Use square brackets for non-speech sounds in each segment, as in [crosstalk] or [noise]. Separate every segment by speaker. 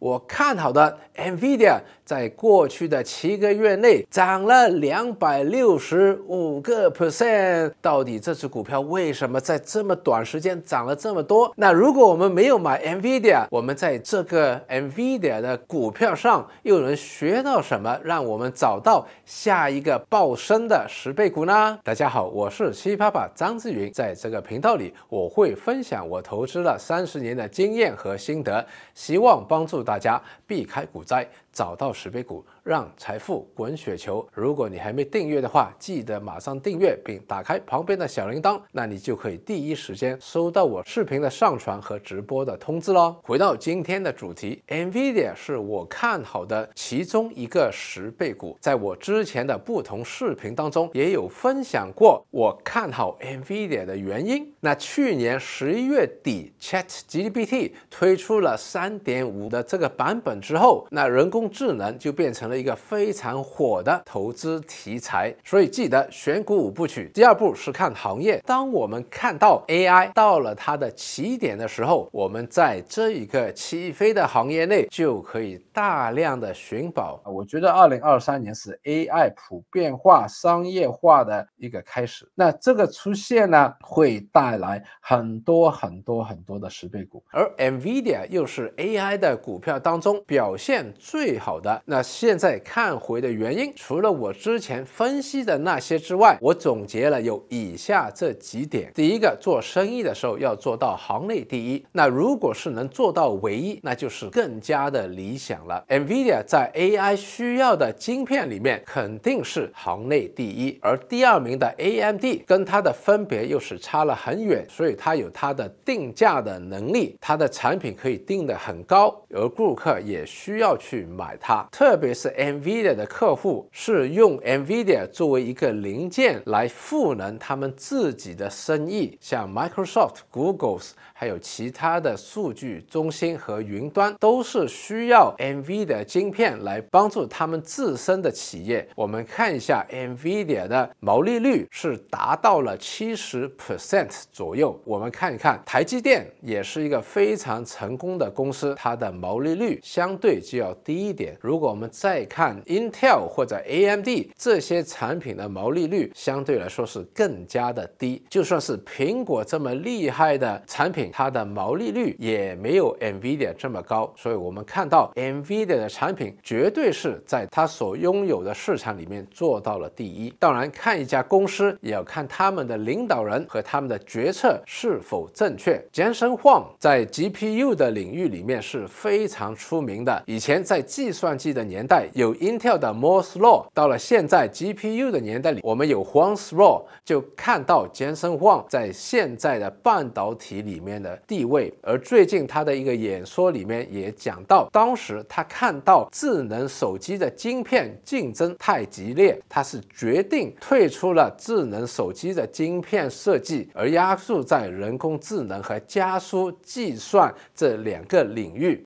Speaker 1: 我看好的 NVIDIA。在过去的七个月内涨了两百六十五个 percent，到底这只股票为什么在这么短时间涨了这么多？那如果我们没有买 NVIDIA，我们在这个 NVIDIA 的股票上又能学到什么，让我们找到下一个暴升的十倍股呢？大家好，我是七七爸爸张志云，在这个频道里，我会分享我投资了三十年的经验和心得，希望帮助大家避开股灾，找到。十倍股让财富滚雪球。如果你还没订阅的话，记得马上订阅并打开旁边的小铃铛，那你就可以第一时间收到我视频的上传和直播的通知喽。回到今天的主题，NVIDIA 是我看好的其中一个十倍股，在我之前的不同视频当中也有分享过我看好 NVIDIA 的原因。那去年十一月底，ChatGPT 推出了三点五的这个版本之后，那人工智能。就变成了一个非常火的投资题材，所以记得选股五部曲，第二步是看行业。当我们看到 AI 到了它的起点的时候，我们在这一个起飞的行业内就可以大量的寻宝。我觉得二零二三年是 AI 普遍化、商业化的一个开始，那这个出现呢，会带来很多很多很多的十倍股，而 NVIDIA 又是 AI 的股票当中表现最好的。那现在看回的原因，除了我之前分析的那些之外，我总结了有以下这几点。第一个，做生意的时候要做到行内第一。那如果是能做到唯一，那就是更加的理想了。NVIDIA 在 AI 需要的晶片里面肯定是行内第一，而第二名的 AMD 跟它的分别又是差了很远，所以它有它的定价的能力，它的产品可以定的很高，而顾客也需要去买它。特别是 NVIDIA 的客户是用 NVIDIA 作为一个零件来赋能他们自己的生意，像 Microsoft、g o o g l e 还有其他的数据中心和云端都是需要 NVIDIA 的晶片来帮助他们自身的企业。我们看一下 NVIDIA 的毛利率是达到了七十 percent 左右。我们看一看台积电也是一个非常成功的公司，它的毛利率相对就要低一点。如果我们再看 Intel 或者 AMD 这些产品的毛利率，相对来说是更加的低。就算是苹果这么厉害的产品。它的毛利率也没有 Nvidia 这么高，所以我们看到 Nvidia 的产品绝对是在它所拥有的市场里面做到了第一。当然，看一家公司也要看他们的领导人和他们的决策是否正确。Jensen Huang 在 GPU 的领域里面是非常出名的。以前在计算机的年代有 Intel 的 Moore Law，到了现在 GPU 的年代里，我们有 Huang Law，就看到 Jensen Huang 在现在的半导体里面。的地位，而最近他的一个演说里面也讲到，当时他看到智能手机的晶片竞争太激烈，他是决定退出了智能手机的晶片设计，而压注在人工智能和加速计算这两个领域。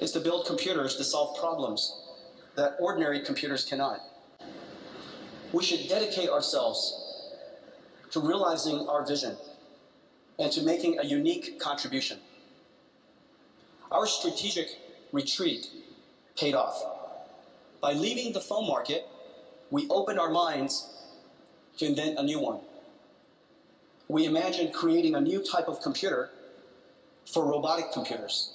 Speaker 1: is to build computers to solve problems that ordinary computers cannot. We should dedicate ourselves to realizing our vision and to making a unique contribution. Our strategic retreat paid off. By leaving the phone market, we opened our minds to invent a new one. We imagined creating a new type of computer for robotic computers.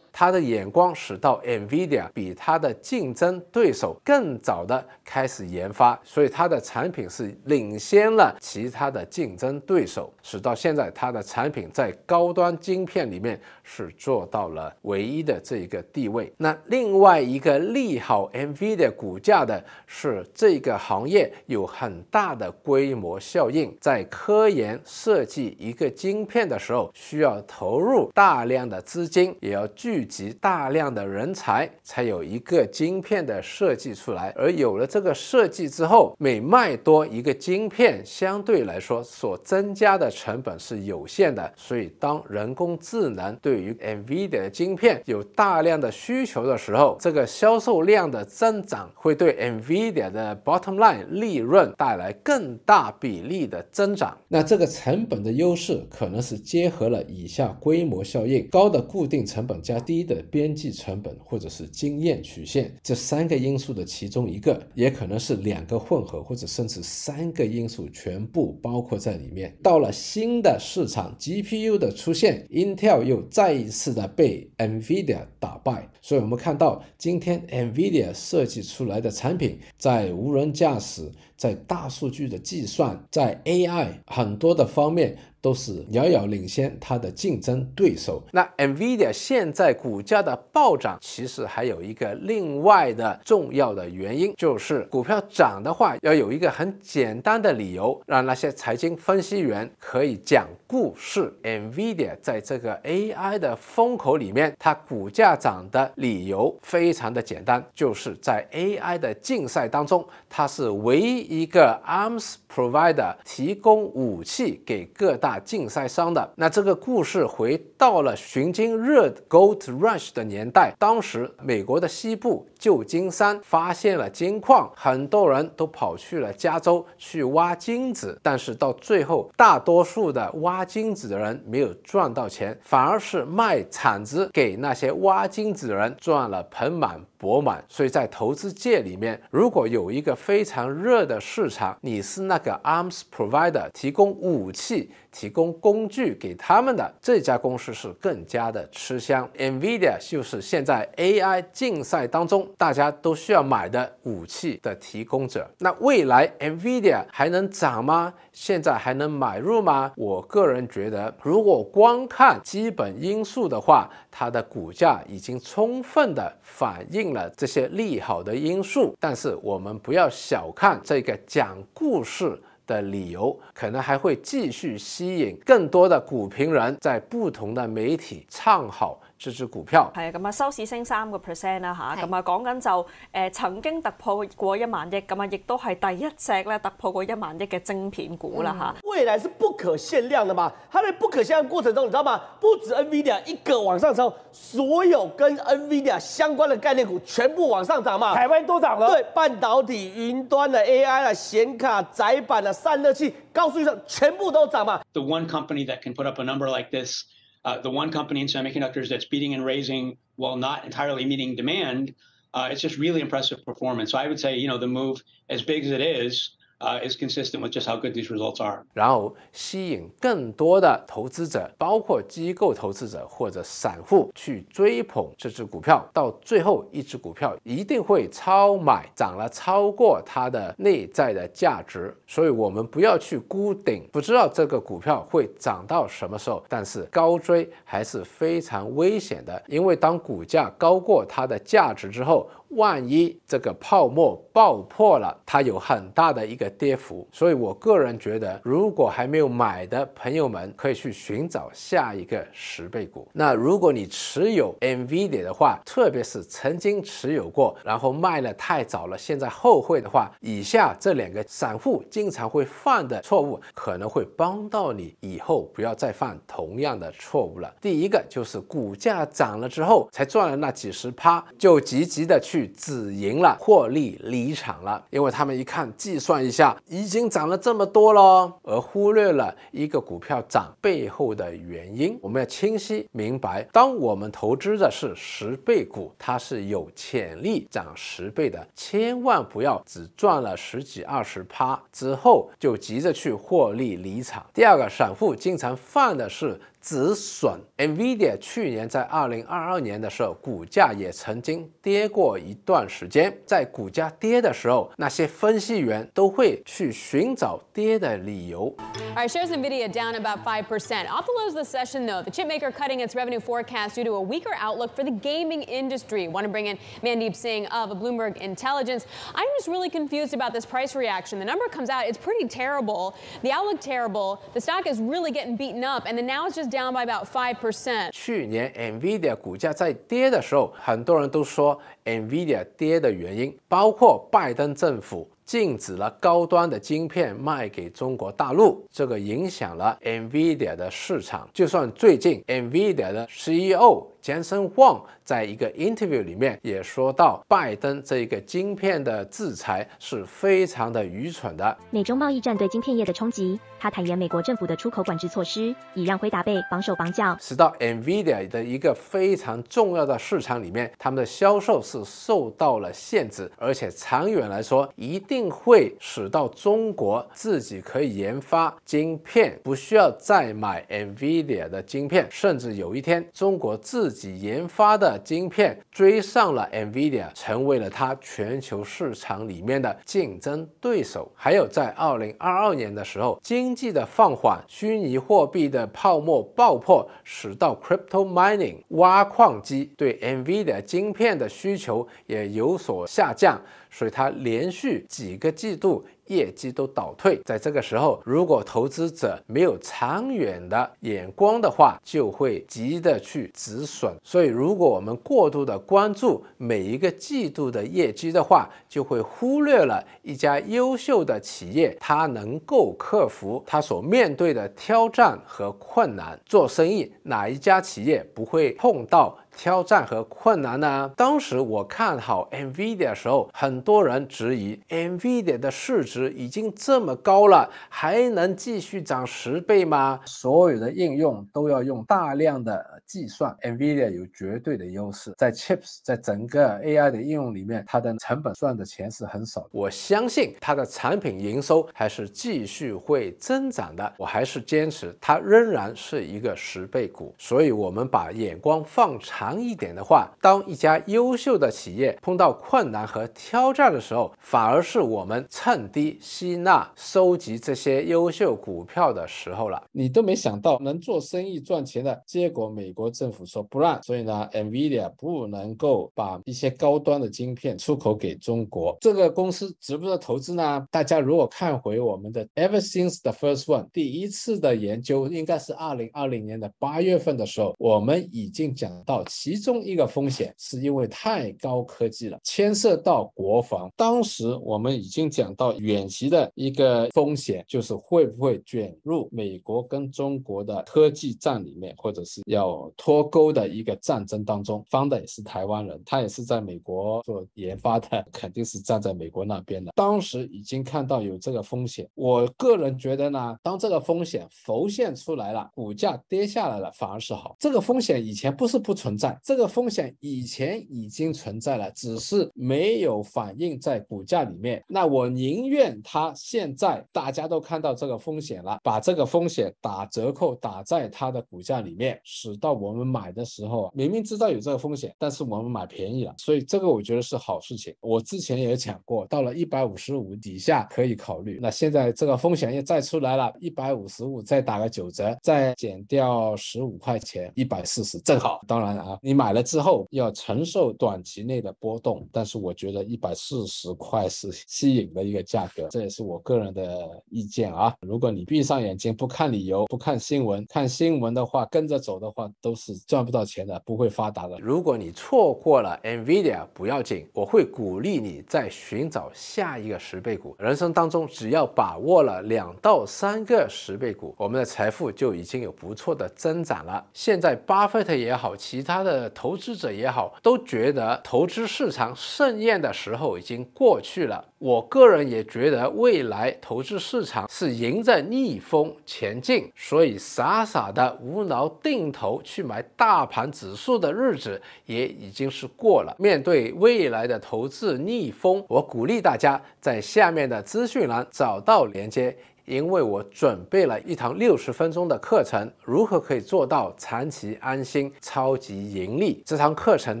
Speaker 1: 他的眼光使到 Nvidia 比他的竞争对手更早的开始研发，所以他的产品是领先了其他的竞争对手，使到现在他的产品在高端晶片里面是做到了唯一的这一个地位。那另外一个利好 Nvidia 股价的是这个行业有很大的规模效应，在科研设计一个晶片的时候需要投入大量的资金，也要聚。聚集大量的人才，才有一个晶片的设计出来。而有了这个设计之后，每卖多一个晶片，相对来说所增加的成本是有限的。所以，当人工智能对于 NVIDIA 的晶片有大量的需求的时候，这个销售量的增长会对 NVIDIA 的 bottom line 利润带来更大比例的增长。那这个成本的优势可能是结合了以下规模效应：高的固定成本加。低的边际成本，或者是经验曲线，这三个因素的其中一个，也可能是两个混合，或者甚至三个因素全部包括在里面。到了新的市场，GPU 的出现，Intel 又再一次的被 NVIDIA 打败。所以我们看到，今天 NVIDIA 设计出来的产品，在无人驾驶、在大数据的计算、在 AI 很多的方面。都是遥遥领先它的竞争对手。那 Nvidia 现在股价的暴涨，其实还有一个另外的重要的原因，就是股票涨的话，要有一个很简单的理由，让那些财经分析员可以讲故事。Nvidia 在这个 AI 的风口里面，它股价涨的理由非常的简单，就是在 AI 的竞赛当中，它是唯一一个 Arms Provider 提供武器给各大。竞赛商的那这个故事回到了寻金热 （Gold Rush） 的年代。当时美国的西部旧金山发现了金矿，很多人都跑去了加州去挖金子。但是到最后，大多数的挖金子的人没有赚到钱，反而是卖铲子给那些挖金子的人赚了盆满钵满。所以在投资界里面，如果有一个非常热的市场，你是那个 Arms Provider 提供武器。提供工具给他们的这家公司是更加的吃香。NVIDIA 就是现在 AI 竞赛当中大家都需要买的武器的提供者。那未来 NVIDIA 还能涨吗？现在还能买入吗？我个人觉得，如果光看基本因素的话，它的股价已经充分的反映了这些利好的因素。但是我们不要小看这个讲故事。的理由，可能还会继续吸引更多的股评人，在不同的媒体唱好。这支股票系啊，咁啊收市升三个 percent 啦吓，咁啊讲紧就诶曾经突破过一万亿，咁啊亦都系第一只咧突破过一万亿嘅精品股啦吓。未来是不可限量的嘛，它在不可限量过程中，你知道嘛？不止 NVDA i i 一个往上升，所有跟 NVDA i i 相关的概念股全部往上涨嘛？台湾都涨了。对，半导体、云端的 AI 啦、显卡、窄板的散热器、高速上全部都涨嘛。The that put this. one number like company can up a uh, the one company in semiconductors that's beating and raising while not entirely meeting demand. Uh, it's just really impressive performance. So I would say, you know, the move, as big as it is, 啊、uh,，is consistent with just these results how good are。然后吸引更多的投资者，包括机构投资者或者散户去追捧这只股票，到最后一只股票一定会超买，涨了超过它的内在的价值。所以我们不要去估顶，不知道这个股票会涨到什么时候。但是高追还是非常危险的，因为当股价高过它的价值之后。万一这个泡沫爆破了，它有很大的一个跌幅，所以我个人觉得，如果还没有买的朋友们，可以去寻找下一个十倍股。那如果你持有 Nvidia 的话，特别是曾经持有过，然后卖了太早了，现在后悔的话，以下这两个散户经常会犯的错误，可能会帮到你以后不要再犯同样的错误了。第一个就是股价涨了之后才赚了那几十趴，就积极的去。止盈了，获利离场了，因为他们一看计算一下，已经涨了这么多喽，而忽略了一个股票涨背后的原因。我们要清晰明白，当我们投资的是十倍股，它是有潜力涨十倍的，千万不要只赚了十几二十趴之后就急着去获利离场。第二个，散户经常犯的是。止损。NVIDIA 去年在二零二二年的时候，股价也曾经跌过一段时间。在股价跌的时候，那些分析员都会去寻找跌的理由。All right, shares NVIDIA down about five percent off the lows of the session. Though the chipmaker cutting its revenue forecast due to a weaker outlook for the gaming industry. Want to bring in Mandeep Singh of Bloomberg Intelligence. I'm just really confused about this price reaction. The number comes out, it's pretty terrible. The outlook terrible. The stock is really getting beaten up, and then now it's just down about percent by。five 去年 NVIDIA 股价在跌的时候，很多人都说 NVIDIA 跌的原因，包括拜登政府禁止了高端的晶片卖给中国大陆，这个影响了 NVIDIA 的市场。就算最近 NVIDIA 的 CEO。杰森·旺在一个 interview 里面也说到，拜登这一个晶片的制裁是非常的愚蠢的。美中贸易战对晶片业的冲击，他坦言美国政府的出口管制措施已让辉达被绑手绑脚，使到 Nvidia 的一个非常重要的市场里面，他们的销售是受到了限制，而且长远来说一定会使到中国自己可以研发晶片，不需要再买 Nvidia 的晶片，甚至有一天中国自自己研发的晶片追上了 Nvidia，成为了它全球市场里面的竞争对手。还有在2022年的时候，经济的放缓、虚拟货币的泡沫爆破，使到 crypto mining（ 挖矿机）对 Nvidia 晶片的需求也有所下降。所以它连续几个季度业绩都倒退，在这个时候，如果投资者没有长远的眼光的话，就会急的去止损。所以，如果我们过度的关注每一个季度的业绩的话，就会忽略了一家优秀的企业，它能够克服它所面对的挑战和困难。做生意，哪一家企业不会碰到？挑战和困难呢？当时我看好 Nvidia 的时候，很多人质疑 Nvidia 的市值已经这么高了，还能继续涨十倍吗？所有的应用都要用大量的计算，Nvidia 有绝对的优势，在 Chips 在整个 AI 的应用里面，它的成本算的钱是很少。我相信它的产品营收还是继续会增长的。我还是坚持它仍然是一个十倍股，所以我们把眼光放长。长一点的话，当一家优秀的企业碰到困难和挑战的时候，反而是我们趁低吸纳、收集这些优秀股票的时候了。你都没想到能做生意赚钱的结果，美国政府说不让，所以呢，Nvidia 不能够把一些高端的晶片出口给中国。这个公司值得投资呢？大家如果看回我们的 Ever since the first one，第一次的研究应该是二零二零年的八月份的时候，我们已经讲到。其中一个风险是因为太高科技了，牵涉到国防。当时我们已经讲到远期的一个风险，就是会不会卷入美国跟中国的科技战里面，或者是要脱钩的一个战争当中。方的是台湾人，他也是在美国做研发的，[laughs] 肯定是站在美国那边的。当时已经看到有这个风险，我个人觉得呢，当这个风险浮现出来了，股价跌下来了，反而是好。这个风险以前不是不存。在这个风险以前已经存在了，只是没有反映在股价里面。那我宁愿它现在大家都看到这个风险了，把这个风险打折扣打在它的股价里面，使到我们买的时候明明知道有这个风险，但是我们买便宜了。所以这个我觉得是好事情。我之前也讲过，到了一百五十五底下可以考虑。那现在这个风险又再出来了，一百五十五再打个九折，再减掉十五块钱，一百四十正好。当然了。你买了之后要承受短期内的波动，但是我觉得一百四十块是 [laughs] 吸引的一个价格，这也是我个人的意见啊。如果你闭上眼睛不看理由，不看新闻，看新闻的话跟着走的话都是赚不到钱的，不会发达的。如果你错过了 Nvidia 不要紧，我会鼓励你再寻找下一个十倍股。人生当中只要把握了两到三个十倍股，我们的财富就已经有不错的增长了。现在巴菲特也好，其他。他的投资者也好，都觉得投资市场盛宴的时候已经过去了。我个人也觉得，未来投资市场是迎着逆风前进，所以傻傻的无脑定投去买大盘指数的日子也已经是过了。面对未来的投资逆风，我鼓励大家在下面的资讯栏找到连接。因为我准备了一堂六十分钟的课程，如何可以做到长期安心、超级盈利？这堂课程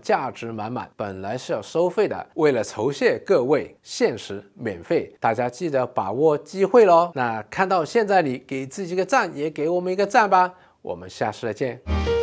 Speaker 1: 价值满满，本来是要收费的，为了酬谢各位，限时免费，大家记得把握机会喽！那看到现在，你给自己一个赞，也给我们一个赞吧，我们下次再见。